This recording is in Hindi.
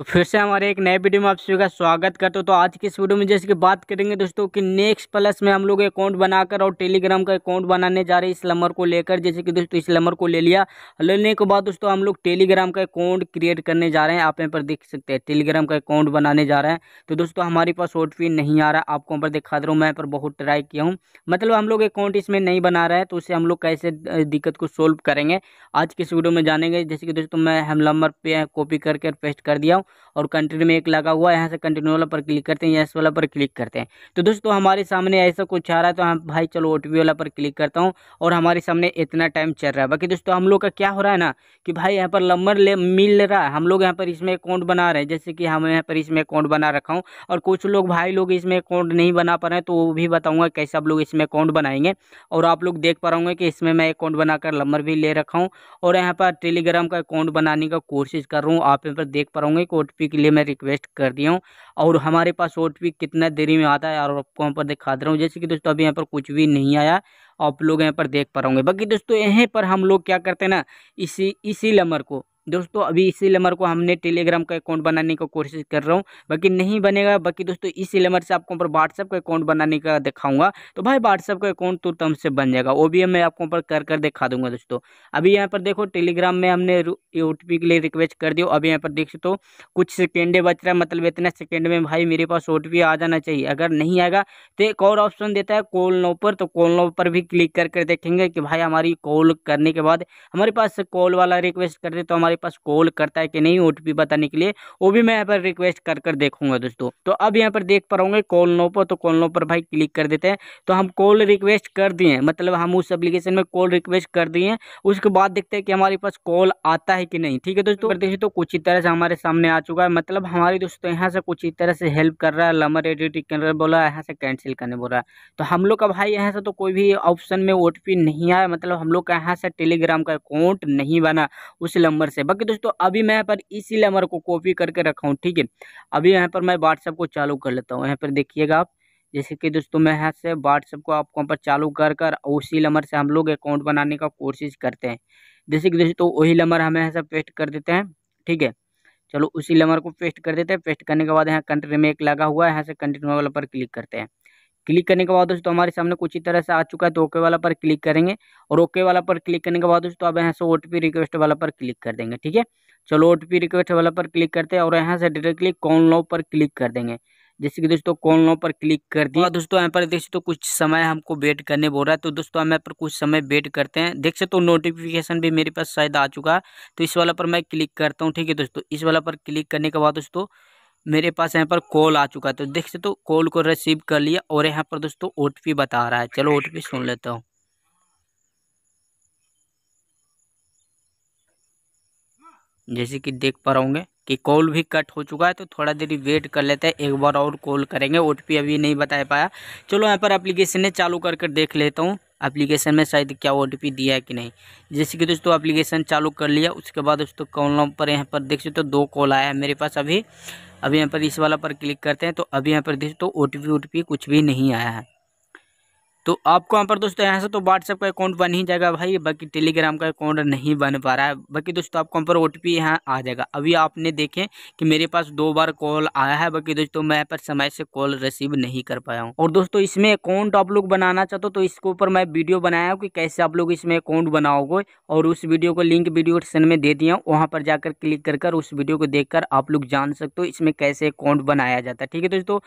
तो फिर से हमारे एक नए वीडियो में आप सभी का स्वागत करते हो तो आज की इस वीडियो में जैसे कि बात करेंगे दोस्तों कि नेक्स्ट प्लस में हम लोग अकाउंट बनाकर और टेलीग्राम का अकाउंट बनाने जा रहे हैं इस नंबर को लेकर जैसे कि दोस्तों इस नंबर को ले लिया लेने के बाद दोस्तों हम लोग टेलीग्राम का अकाउंट क्रिएट करने जा रहे हैं आप यहाँ पर देख सकते हैं टेलीग्राम का अकाउंट बनाने जा रहे हैं तो दोस्तों हमारे पास ओट नहीं आ रहा आपको यहाँ पर दिखा दे रहा हूँ मैं यहाँ पर बहुत ट्राई किया हूँ मतलब हम लोग अकाउंट इसमें नहीं बना रहा है तो उसे हम लोग कैसे दिक्कत को सोल्व करेंगे आज की इस वीडियो में जानेंगे जैसे कि दोस्तों मैं हम नंबर पर कॉपी करके पेस्ट कर दिया हूँ और कंटिन्यू में एक लगा हुआ है यहाँ से कंटिन्यू वाला पर क्लिक करते हैं यस वाला पर क्लिक करते हैं तो दोस्तों हमारे सामने ऐसा कुछ आ रहा है तो हम भाई चलो ओ वाला पर क्लिक करता हूँ और हमारे सामने इतना टाइम चल रहा है बाकी दोस्तों हम लोग का क्या हो रहा है ना कि भाई यहाँ पर नंबर ले मिल रहा है हम लोग यहाँ पर इसमें अकाउंट बना रहे हैं जैसे कि हम यहाँ पर इसमें अकाउंट बना रखा हूँ और कुछ लोग भाई लोग इसमें अकाउंट नहीं बना पा रहे हैं तो वो भी बताऊँगा कैसे आप लोग इसमें अकाउंट बनाएंगे और आप लोग देख पा रहे कि इसमें मैं अकाउंट बनाकर नंबर भी ले रखा हूँ और यहाँ पर टेलीग्राम का अकाउंट बनाने का कोशिश कर रहा हूँ आप यहाँ पर देख पा रहे ओटीपी के लिए मैं रिक्वेस्ट कर दिया हूँ और हमारे पास ओटीपी कितना देरी में आता है और आपको यहाँ पर दिखा दे रहा हूँ जैसे कि दोस्तों अभी यहाँ पर कुछ भी नहीं आया आप लोग यहाँ पर देख पा रहे बाकी दोस्तों यहीं पर हम लोग क्या करते हैं ना इसी इसी नंबर को दोस्तों अभी इसी नंबर को हमने टेलीग्राम का अकाउंट बनाने की कोशिश कर रहा हूँ बाकी नहीं बनेगा बाकी दोस्तों इसी नंबर से आपको ऊपर व्हाट्सअप का अकाउंट बनाने का दिखाऊंगा तो भाई व्हाट्सअप का अकाउंट तुरंत तो हमसे बन जाएगा वो भी मैं आपको ऊपर कर कर दिखा दूंगा दोस्तों अभी यहाँ पर देखो टेलीग्राम में हमने ओ के लिए रिक्वेस्ट कर दिया अभी यहाँ पर देख सकते हो कुछ सेकेंडे बच रहा है मतलब इतने सेकेंड में भाई मेरे पास ओ आ जाना चाहिए अगर नहीं आएगा तो एक और ऑप्शन देता है कॉल नो पर तो कॉल नो पर भी क्लिक करके देखेंगे कि भाई हमारी कॉल करने के बाद हमारे पास कॉल वाला रिक्वेस्ट कर दे तो हमारे हमारे पास कॉल करता है कि नहीं ओ बताने के लिए वो भी मैं यहाँ पर रिक्वेस्ट कर कर देखूंगा दोस्तों तो अब यहाँ पर देख पाऊंगे कॉल नो पर तो कॉल नो पर भाई क्लिक कर देते हैं तो हम कॉल रिक्वेस्ट कर दिए मतलब हम उस एप्लीकेशन में कॉल रिक्वेस्ट कर दिए उसके बाद देखते हैं कि हमारे पास कॉल आता है कि नहीं ठीक है दोस्तों देखिए तो कुछ ही तरह से हमारे सामने आ चुका है मतलब हमारे दोस्तों यहाँ से कुछ ही तरह से हेल्प कर रहा है लमर एडिटिंग कर बोला यहाँ से कैंसिल करने बोल रहा है तो हम लोग का भाई यहाँ से तो कोई भी ऑप्शन में ओ नहीं आया मतलब हम लोग का यहाँ से टेलीग्राम का अकाउंट नहीं बना उस नंबर से से बाकी दोस्तों अभी मैं यहाँ पर इसी लेमर को कॉपी करके रखा हूँ ठीक है अभी यहाँ पर मैं व्हाट्सअप को चालू कर लेता हूँ यहाँ पर देखिएगा आप जैसे कि दोस्तों मैं यहाँ से व्हाट्सअप को आपको पर चालू कर कर उसी नंबर से हम लोग अकाउंट बनाने का कोशिश करते हैं जैसे कि दोस्तों वही नंबर हमें यहाँ से पेस्ट कर देते हैं ठीक है चलो उसी नंबर को पेस्ट कर देते हैं पेस्ट करने के बाद यहाँ कंट्री में एक लगा हुआ है यहाँ से कंटिन्यू वाला पर क्लिक करते हैं क्लिक करने के बाद दोस्तों हमारे सामने कुछ ही तरह से आ चुका है तो ओके वाला पर क्लिक करेंगे और ओके वाला पर क्लिक करने के बाद दोस्तों अब यहाँ से ओ रिक्वेस्ट वाला पर क्लिक कर देंगे ठीक है चलो ओ रिक्वेस्ट वाला पर क्लिक करते हैं और यहाँ से डायरेक्टली कॉल लॉ पर क्लिक कर देंगे जैसे कि दोस्तों कॉल लॉ पर क्लिक कर दिया दोस्तों यहाँ पर देख सकते हो कुछ समय हमको वेट करने बोल रहा है तो दोस्तों हम यहाँ पर कुछ समय वेट करते हैं देख सकते हो नोटिफिकेशन भी मेरे पास शायद आ चुका है तो इस वाला पर मैं क्लिक करता हूँ ठीक है दोस्तों इस वाला पर क्लिक करने के बाद दोस्तों मेरे पास यहाँ पर कॉल आ चुका था तो देख सकते तो कॉल को रिसीव कर लिया और यहाँ पर दोस्तों ओ बता रहा है चलो ओ सुन लेता हूँ जैसे कि देख पा रहे होंगे कि कॉल भी कट हो चुका है तो थोड़ा देर वेट कर लेते हैं एक बार और कॉल करेंगे ओ अभी नहीं बता पाया चलो यहाँ पर एप्लीकेशन चालू कर कर देख लेता हूँ एप्लीकेशन में शायद क्या ओ दिया है कि नहीं जैसे कि दोस्तों एप्लीकेशन चालू कर लिया उसके बाद दोस्तों कॉलम पर यहाँ पर देख सकते हो दो कॉल आया है मेरे पास अभी अभी यहाँ पर इस वाला पर क्लिक करते हैं तो अभी यहाँ पर हो ओ टी कुछ भी नहीं आया है तो आपको यहाँ पर दोस्तों यहाँ से तो व्हाट्सएप का अकाउंट बन ही जाएगा भाई बाकी टेलीग्राम का अकाउंट नहीं बन पा रहा है बाकी दोस्तों आपको यहाँ पर ओ टी पी यहाँ आ जाएगा अभी आपने देखें कि मेरे पास दो बार कॉल आया है बाकी दोस्तों मैं यहाँ पर समय से कॉल रिसीव नहीं कर पाया हूँ और दोस्तों इसमें अकाउंट आप लोग बनाना चाहते हो तो इसके ऊपर मैं वीडियो बनाया हूँ कि कैसे आप लोग इसमें अकाउंट बनाओगे और उस वीडियो को लिंक वीडियो में दे दिया हूँ वहाँ पर जाकर क्लिक कर उस वीडियो को देख आप लोग जान सकते हो इसमें कैसे अकाउंट बनाया जाता है ठीक है दोस्तों